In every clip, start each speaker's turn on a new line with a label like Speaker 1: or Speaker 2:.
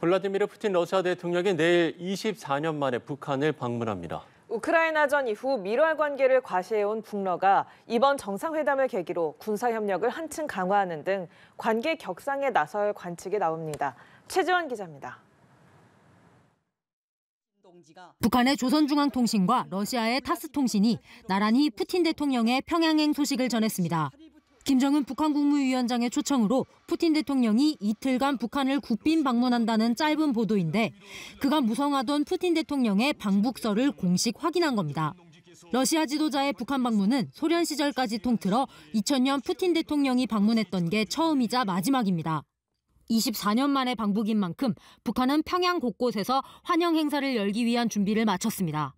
Speaker 1: 블라디미르 푸틴 러시아 대통령이 내일 24년 만에 북한을 방문합니다. 우크라이나 전 이후 밀월 관계를 과시해온 북러가 이번 정상회담을 계기로 군사협력을 한층 강화하는 등 관계 격상에 나설 관측이 나옵니다. 최지원 기자입니다. 북한의 조선중앙통신과 러시아의 타스통신이 나란히 푸틴 대통령의 평양행 소식을 전했습니다. 김정은 북한 국무위원장의 초청으로 푸틴 대통령이 이틀간 북한을 국빈 방문한다는 짧은 보도인데 그가 무성하던 푸틴 대통령의 방북설을 공식 확인한 겁니다. 러시아 지도자의 북한 방문은 소련 시절까지 통틀어 2000년 푸틴 대통령이 방문했던 게 처음이자 마지막입니다. 24년 만의 방북인 만큼 북한은 평양 곳곳에서 환영 행사를 열기 위한 준비를 마쳤습니다.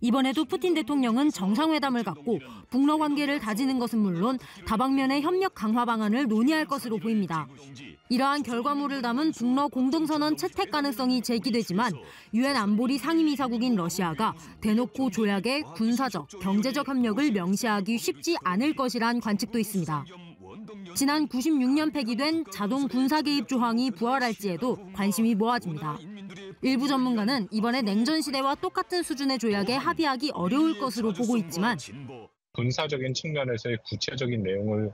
Speaker 1: 이번에도 푸틴 대통령은 정상회담을 갖고 북러 관계를 다지는 것은 물론 다방면의 협력 강화 방안을 논의할 것으로 보입니다. 이러한 결과물을 담은 북러 공동선언 채택 가능성이 제기되지만 유엔 안보리 상임이사국인 러시아가 대놓고 조약에 군사적, 경제적 협력을 명시하기 쉽지 않을 것이란 관측도 있습니다. 지난 96년 폐기된 자동 군사 개입 조항이 부활할지에도 관심이 모아집니다. 일부 전문가는 이번에 냉전 시대와 똑같은 수준의 조약에 합의하기 어려울 것으로 보고 있지만 군사적인 측면에서의 구체적인 내용을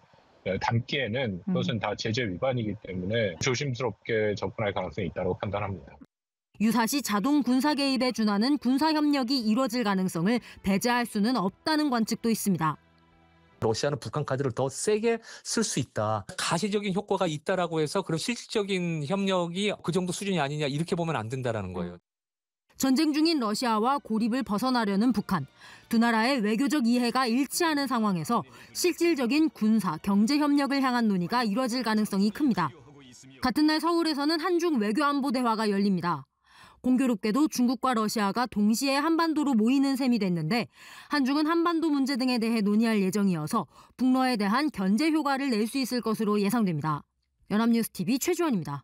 Speaker 1: 담기에는 음. 그것은 다 제재 위반이기 때문에 조심스럽게 접근할 가능성이 있다고 판단합니다. 유사시 자동 군사 개입에 준하는 군사 협력이 이뤄질 가능성을 배제할 수는 없다는 관측도 있습니다. 러시아는 북한 카드를 더 세게 쓸 수 있다. 가시적인 효과가 있다라고 해서 그런 실질적인 협력이 그 정도 수준이 아니냐 이렇게 보면 안 된다라는 거예요. 전쟁 중인 러시아와 고립을 벗어나려는 북한. 두 나라의 외교적 이해가 일치하는 상황에서 실질적인 군사, 경제 협력을 향한 논의가 이뤄질 가능성이 큽니다. 같은 날 서울에서는 한중 외교안보대화가 열립니다. 공교롭게도 중국과 러시아가 동시에 한반도로 모이는 셈이 됐는데 한중은 한반도 문제 등에 대해 논의할 예정이어서 북러에 대한 견제 효과를 낼 수 있을 것으로 예상됩니다. 연합뉴스TV 최주원입니다.